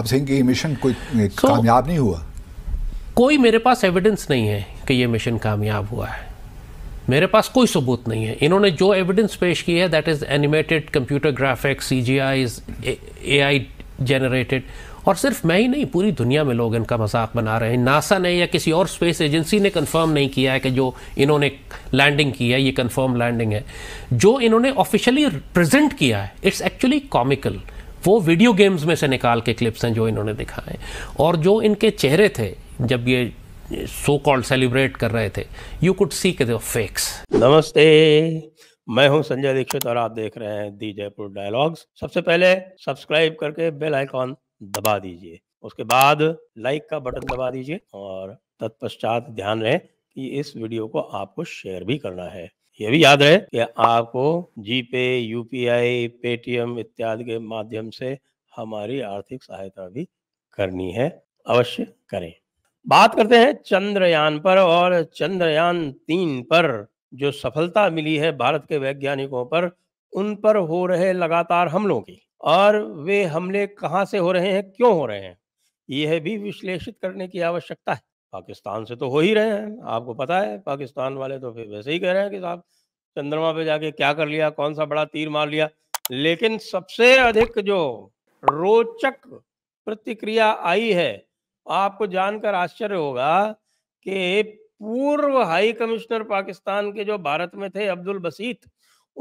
आप saying कि ये मिशन कोई so, कामयाब नहीं हुआ कोई मेरे पास एविडेंस नहीं है कि ये मिशन कामयाब हुआ है मेरे पास कोई सबूत नहीं है इन्होंने जो एविडेंस पेश की है that is animated computer graphics C G I A I generated और सिर्फ मैं ही नहीं पूरी दुनिया में लोग इनका मजाक बना रहे हैं नासा ने या किसी और स्पेस एजेंसी ने कंफर्म नहीं किया है कि जो इन्होंने लैंडिंग की है ये कंफर्म लैंडिंग है जो इन्होंने ऑफिशियली प्रेजेंट किया है इट्स एक्चुअली कॉमिकल वो वीडियो गेम्स में से निकाल के क्लिप्स हैं जो इन्होंने दिखाए और जो इनके चेहरे थे जब ये सो कॉल्ड सेलिब्रेट कर रहे थे यू कुड सी के फेक्स नमस्ते मैं हूं संजय दीक्षित और आप देख रहे हैं दी जयपुर डायलॉग्स सबसे पहले सब्सक्राइब करके बेल आइकॉन दबा दीजिए उसके बाद लाइक का बटन दबा दीजिए और तत्पश्चात ध्यान रहे कि इस वीडियो को आपको शेयर भी करना है ये भी याद रहे कि आपको जी पे यूपीआई पेटीएम इत्यादि के माध्यम से हमारी आर्थिक सहायता भी करनी है अवश्य करें बात करते हैं चंद्रयान पर और चंद्रयान तीन पर जो सफलता मिली है भारत के वैज्ञानिकों पर उन पर हो रहे लगातार हमलों की और वे हमले कहां से हो रहे हैं क्यों हो रहे हैं यह भी विश्लेषित करने की आवश्यकता है पाकिस्तान से तो हो ही रहे हैं आपको पता है पाकिस्तान वाले तो फिर वैसे ही कह रहे हैं कि साहब चंद्रमा पे जाके क्या कर लिया कौन सा बड़ा तीर मार लिया लेकिन सबसे अधिक जो रोचक प्रतिक्रिया आई है आपको जानकर आश्चर्य होगा कि पूर्व हाई कमिश्नर पाकिस्तान के जो भारत में थे अब्दुल बसीत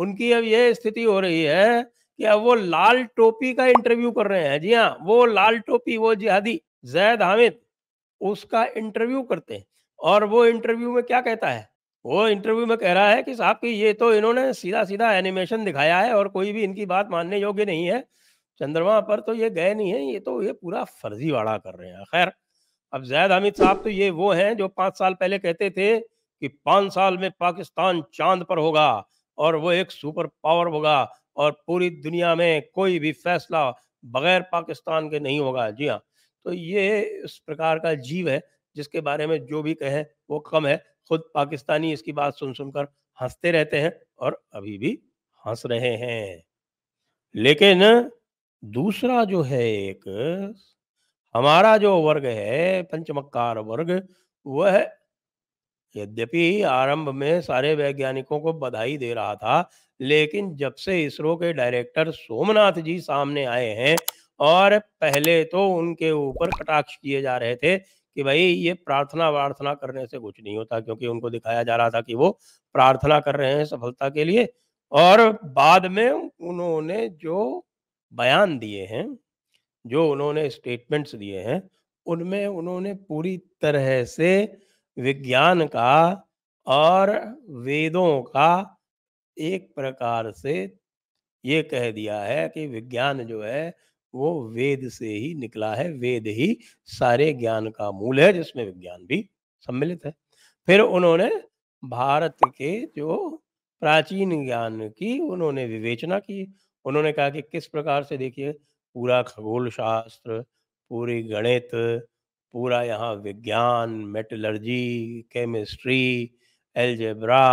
उनकी अब यह स्थिति हो रही है कि अब वो लाल टोपी का इंटरव्यू कर रहे हैं जी हाँ वो लाल टोपी वो जिहादी जैद हामिद उसका इंटरव्यू करते हैं और वो इंटरव्यू में क्या कहता है वो इंटरव्यू में कह रहा है कि साहब की ये तो इन्होंने सीधा सीधा एनिमेशन दिखाया है और कोई भी इनकी बात मानने योग्य नहीं है चंद्रमा पर तो ये गए नहीं है ये तो ये पूरा फर्जीवाड़ा कर रहे हैं खैर अब जैद हामिद साहब तो ये वो हैं जो पांच साल पहले कहते थे कि पांच साल में पाकिस्तान चांद पर होगा और वो एक सुपर पावर होगा और पूरी दुनिया में कोई भी फैसला बगैर पाकिस्तान के नहीं होगा जी हाँ तो ये इस प्रकार का जीव है जिसके बारे में जो भी कहें वो कम है खुद पाकिस्तानी इसकी बात सुन सुनकर हंसते रहते हैं और अभी भी हंस रहे हैं लेकिन दूसरा जो है एक हमारा जो वर्ग है पंचमकार वर्ग वह यद्यपि आरंभ में सारे वैज्ञानिकों को बधाई दे रहा था लेकिन जब से इसरो के डायरेक्टर सोमनाथ जी सामने आए हैं और पहले तो उनके ऊपर कटाक्ष किए जा रहे थे कि भाई ये प्रार्थना वार्थना करने से कुछ नहीं होता क्योंकि उनको दिखाया जा रहा था कि वो प्रार्थना कर रहे हैं सफलता के लिए और बाद में उन्होंने जो बयान दिए हैं जो उन्होंने स्टेटमेंट्स दिए हैं उनमें उन्होंने पूरी तरह से विज्ञान का और वेदों का एक प्रकार से ये कह दिया है कि विज्ञान जो है वो वेद से ही निकला है वेद ही सारे ज्ञान का मूल है जिसमें विज्ञान भी सम्मिलित है फिर उन्होंने भारत के जो प्राचीन ज्ञान की उन्होंने विवेचना की उन्होंने कहा कि किस प्रकार से देखिए पूरा खगोल शास्त्र पूरी गणित पूरा यहाँ विज्ञान मेटलर्जी केमिस्ट्री एल्जेब्रा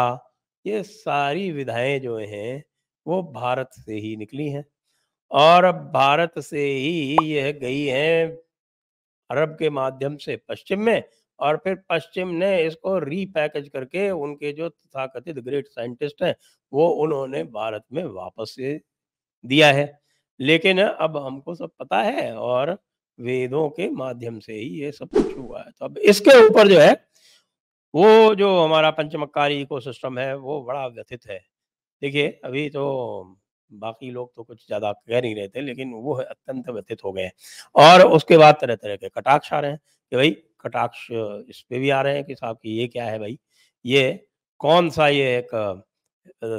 ये सारी विधाएं जो हैं वो भारत से ही निकली हैं और अब भारत से ही यह गई है अरब के माध्यम से पश्चिम में और फिर पश्चिम ने इसको रीपैकेज करके उनके जो तथाकथित ग्रेट साइंटिस्ट हैं वो उन्होंने भारत में वापस से दिया है लेकिन अब हमको सब पता है और वेदों के माध्यम से ही ये सब कुछ हुआ है तो अब इसके ऊपर जो है वो जो हमारा पंचमकारी इकोसिस्टम है वो बड़ा व्यथित है देखिए अभी तो बाकी लोग तो कुछ ज़्यादा कह नहीं रहे थे लेकिन वो अत्यंत व्यथित हो गए और उसके बाद तरह तरह के कटाक्ष आ रहे हैं कि भाई कटाक्ष इस पे भी आ रहे हैं कि साहब कि ये क्या है भाई ये कौन सा ये एक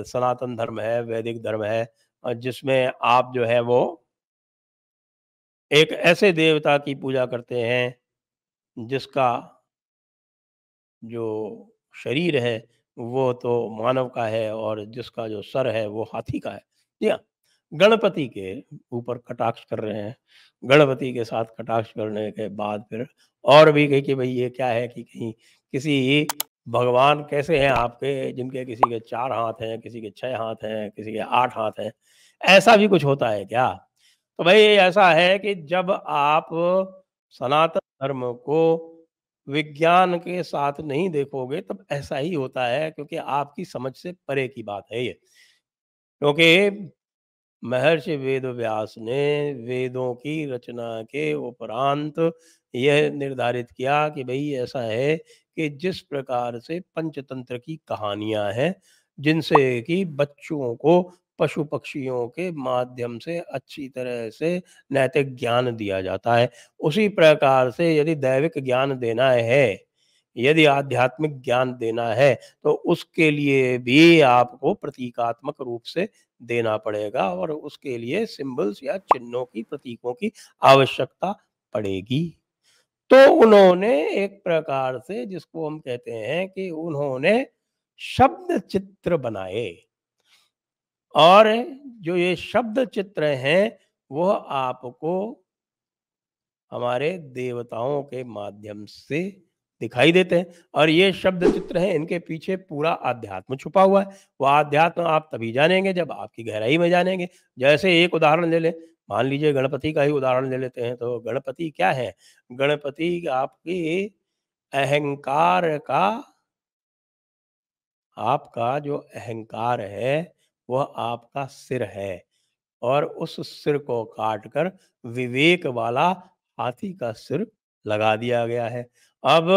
सनातन धर्म है वैदिक धर्म है जिसमें आप जो है वो एक ऐसे देवता की पूजा करते हैं जिसका जो शरीर है वो तो मानव का है और जिसका जो सर है वो हाथी का है या गणपति के ऊपर कटाक्ष कर रहे हैं गणपति के साथ कटाक्ष करने के बाद फिर और भी कही कि भाई ये क्या है कि कहीं किसी भगवान कैसे हैं आपके जिनके किसी के चार हाथ हैं किसी के छह हाथ हैं किसी के आठ हाथ हैं ऐसा भी कुछ होता है क्या तो भाई ऐसा है कि जब आप सनातन धर्म को विज्ञान के साथ नहीं देखोगे तब ऐसा ही होता है क्योंकि आपकी समझ से परे की बात है ये क्योंकि महर्षि वेद व्यास ने वेदों की रचना के उपरांत यह निर्धारित किया कि भाई ऐसा है कि जिस प्रकार से पंचतंत्र की कहानियां हैं जिनसे कि बच्चों को पशु पक्षियों के माध्यम से अच्छी तरह से नैतिक ज्ञान दिया जाता है उसी प्रकार से यदि दैविक ज्ञान देना है यदि आध्यात्मिक ज्ञान देना है तो उसके लिए भी आपको प्रतीकात्मक रूप से देना पड़ेगा और उसके लिए सिंबल्स या चिन्हों की प्रतीकों की आवश्यकता पड़ेगी तो उन्होंने एक प्रकार से जिसको हम कहते हैं कि उन्होंने शब्द चित्र बनाए और जो ये शब्द चित्र हैं वह आपको हमारे देवताओं के माध्यम से दिखाई देते हैं और ये शब्द चित्र हैं इनके पीछे पूरा अध्यात्म छुपा हुआ है वह आध्यात्म आप तभी जानेंगे जब आपकी गहराई में जानेंगे जैसे एक उदाहरण ले ले मान लीजिए गणपति का ही उदाहरण ले लेते हैं तो गणपति क्या है गणपति आपकी अहंकार का आपका जो अहंकार है वह आपका सिर है और उस सिर को काट कर विवेक वाला हाथी का सिर लगा दिया गया है अब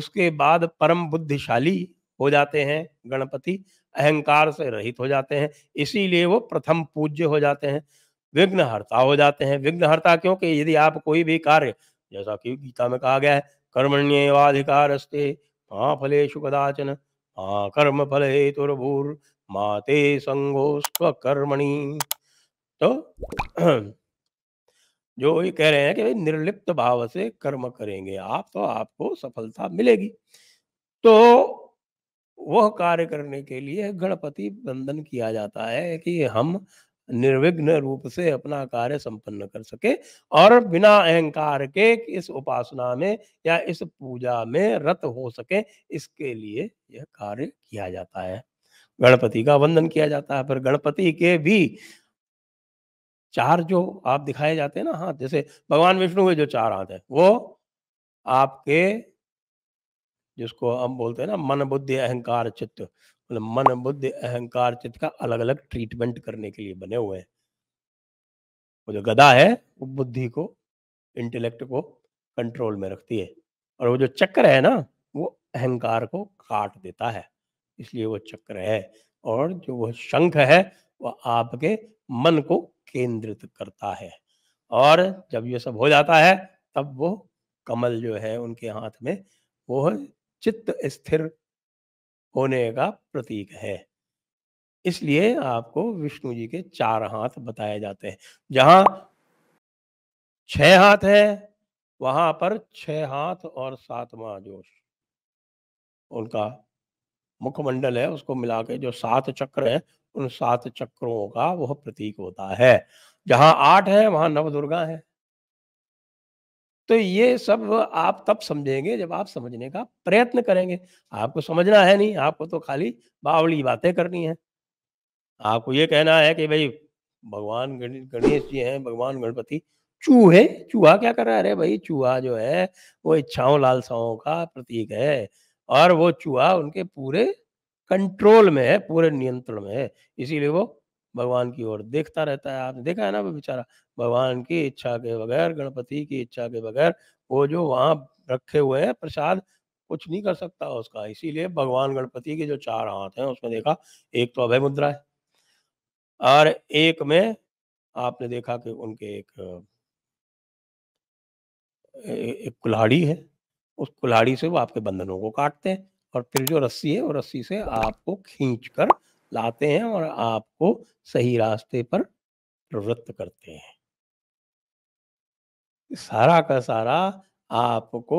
उसके बाद परम बुद्धिशाली हो जाते हैं गणपति अहंकार से रहित हो जाते हैं इसीलिए वो प्रथम पूज्य हो जाते हैं विघ्नहर्ता हो जाते हैं विघ्नहर्ता क्योंकि यदि आप कोई भी कार्य जैसा कि गीता में कहा गया है कर्मण्यवाधिकार अस्ते माँ फलेशु कदाचन माँ कर्म फल हेतुर्भूर माते संगो स्वकर्मणि तो जो ये कह रहे हैं कि भाई निर्लिप्त भाव से कर्म करेंगे आप तो आपको सफलता मिलेगी तो वह कार्य करने के लिए गणपति बंधन किया जाता है कि हम निर्विघ्न रूप से अपना कार्य संपन्न कर सके और बिना अहंकार के इस उपासना में या इस पूजा में रत हो सके इसके लिए यह कार्य किया जाता है गणपति का वंदन किया जाता है पर गणपति के भी चार जो आप दिखाए जाते हैं ना हाथ जैसे भगवान विष्णु के जो चार हाथ है वो आपके जिसको हम बोलते हैं ना मन बुद्धि अहंकार चित्त मतलब मन बुद्धि अहंकार चित्त का अलग अलग ट्रीटमेंट करने के लिए बने हुए हैं वो जो गदा है वो बुद्धि को इंटेलेक्ट को कंट्रोल में रखती है और वो जो चक्र है ना वो अहंकार को काट देता है इसलिए वो चक्र है और जो वो शंख है वो आपके मन को केंद्रित करता है और जब ये सब हो जाता है तब वो कमल जो है उनके हाथ में वो चित्त स्थिर होने का प्रतीक है इसलिए आपको विष्णु जी के चार हाथ बताए जाते हैं जहां छह हाथ है वहां पर छह हाथ और सातवा जोश उनका मुखमंडल है उसको मिला के जो सात चक्र है उन सात चक्रों का वह प्रतीक होता है जहां आठ है वहां नव दुर्गा है तो ये सब आप तब समझेंगे जब आप समझने का प्रयत्न करेंगे आपको समझना है नहीं आपको तो खाली बावली बातें करनी है आपको ये कहना है कि भाई भगवान गणेश जी हैं भगवान गणपति चूहे चूहा क्या कर रहा है अरे भाई चूहा जो है वो इच्छाओं लालसाओं का प्रतीक है और वो चूहा उनके पूरे कंट्रोल में है पूरे नियंत्रण में है इसीलिए वो भगवान की ओर देखता रहता है आपने देखा है ना वो बेचारा भगवान की इच्छा के बगैर गणपति की इच्छा के बगैर वो जो वहाँ रखे हुए हैं प्रसाद कुछ नहीं कर सकता उसका इसीलिए भगवान गणपति के जो चार हाथ हैं उसमें देखा एक तो अभय मुद्रा है और एक में आपने देखा कि उनके एक एक कुल्हाड़ी है उस कुल्हाड़ी से वो आपके बंधनों को काटते हैं और फिर जो रस्सी है वो रस्सी से आपको खींच कर लाते हैं और आपको सही रास्ते पर प्रवृत्त करते हैं सारा का सारा आपको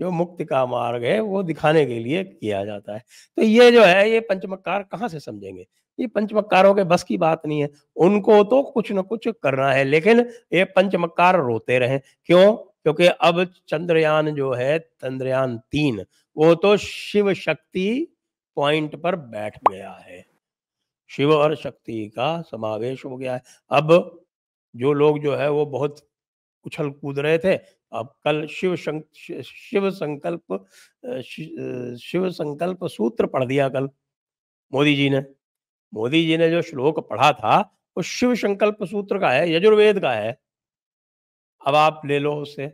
जो मुक्ति का मार्ग है वो दिखाने के लिए किया जाता है तो ये जो है ये पंचमकार कहाँ से समझेंगे ये पंचमकारों के बस की बात नहीं है उनको तो कुछ ना कुछ करना है लेकिन ये पंचमकार रोते रहे क्यों क्योंकि अब चंद्रयान जो है चंद्रयान तीन वो तो शिव शक्ति पॉइंट पर बैठ गया है शिव और शक्ति का समावेश हो गया है अब जो लोग जो है वो बहुत उछल कूद रहे थे अब कल शिव शिव संकल्प शिव संकल्प सूत्र पढ़ दिया कल मोदी जी ने मोदी जी ने जो श्लोक पढ़ा था वो शिव संकल्प सूत्र का है यजुर्वेद का है अब आप ले लो उसे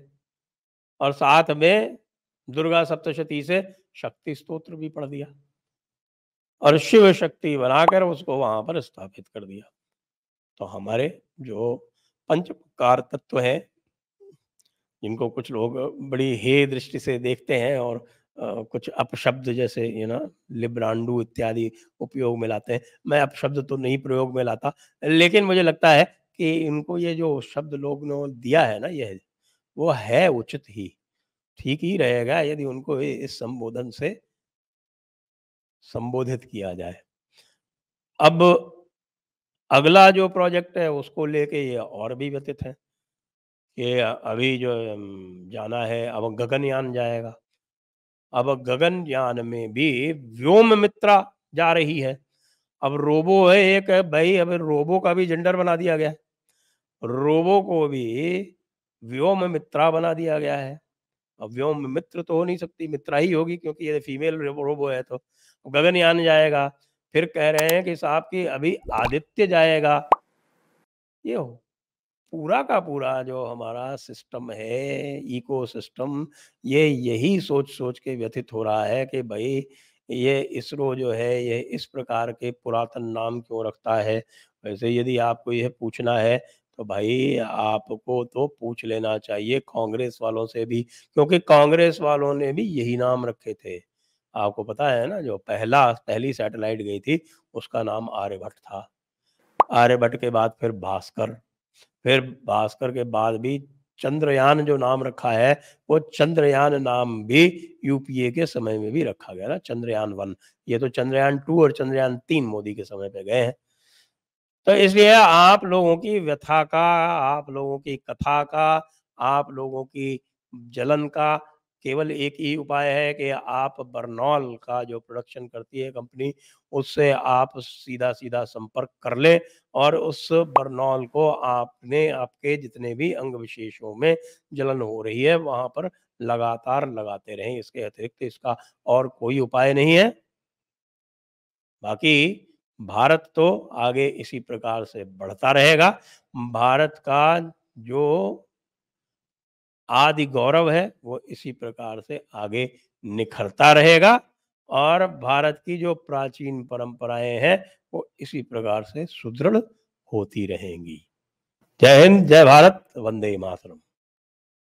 और साथ में दुर्गा सप्तशती से शक्ति स्तोत्र भी पढ़ दिया और शिव शक्ति बनाकर उसको वहां पर स्थापित कर दिया तो हमारे जो पंचपकार तत्व हैं जिनको कुछ लोग बड़ी हे दृष्टि से देखते हैं और आ, कुछ अपशब्द जैसे यू ना लिब्रांडू इत्यादि उपयोग में लाते हैं मैं अपशब्द तो नहीं प्रयोग में लाता लेकिन मुझे लगता है कि इनको ये जो शब्द लोग ने दिया है ना यह वो है उचित ही ठीक ही रहेगा यदि उनको इस संबोधन से संबोधित किया जाए अब अगला जो प्रोजेक्ट है उसको लेके ये और भी व्यतीत है कि अभी जो जाना है अब गगनयान जाएगा अब गगनयान में भी व्योम मित्रा जा रही है अब रोबो है एक भाई अब रोबो का भी जेंडर बना दिया गया है रोबो को भी व्योम मित्रा बना दिया गया है अब व्योम मित्र तो हो नहीं सकती मित्रा ही होगी क्योंकि ये फीमेल रोबो है तो गगनयान जाएगा फिर कह रहे हैं कि साहब की अभी आदित्य जाएगा ये हो पूरा का पूरा जो हमारा सिस्टम है इको सिस्टम ये यही सोच सोच के व्यथित हो रहा है कि भाई ये इसरो जो है ये इस प्रकार के पुरातन नाम क्यों रखता है वैसे यदि आपको यह पूछना है तो भाई आपको तो पूछ लेना चाहिए कांग्रेस वालों से भी क्योंकि कांग्रेस वालों ने भी यही नाम रखे थे आपको पता है ना जो पहला पहली सैटेलाइट गई थी उसका नाम आर्यभट्ट था आर्यभट्ट के बाद फिर भास्कर फिर भास्कर के बाद भी चंद्रयान जो नाम रखा है वो चंद्रयान नाम भी यूपीए के समय में भी रखा गया ना चंद्रयान वन ये तो चंद्रयान टू और चंद्रयान तीन मोदी के समय पे गए हैं तो इसलिए आप लोगों की व्यथा का आप लोगों की कथा का आप लोगों की जलन का केवल एक ही उपाय है कि आप बर्नौल का जो प्रोडक्शन करती है कंपनी उससे आप सीधा सीधा संपर्क कर ले और उस बर्नौल को आपने आपके जितने भी अंग विशेषों में जलन हो रही है वहां पर लगातार लगाते रहें इसके अतिरिक्त इसका और कोई उपाय नहीं है बाकी भारत तो आगे इसी प्रकार से बढ़ता रहेगा भारत का जो आदि गौरव है वो इसी प्रकार से आगे निखरता रहेगा और भारत की जो प्राचीन परंपराएं हैं वो इसी प्रकार से सुदृढ़ होती रहेंगी जय हिंद जय भारत वंदे मातरम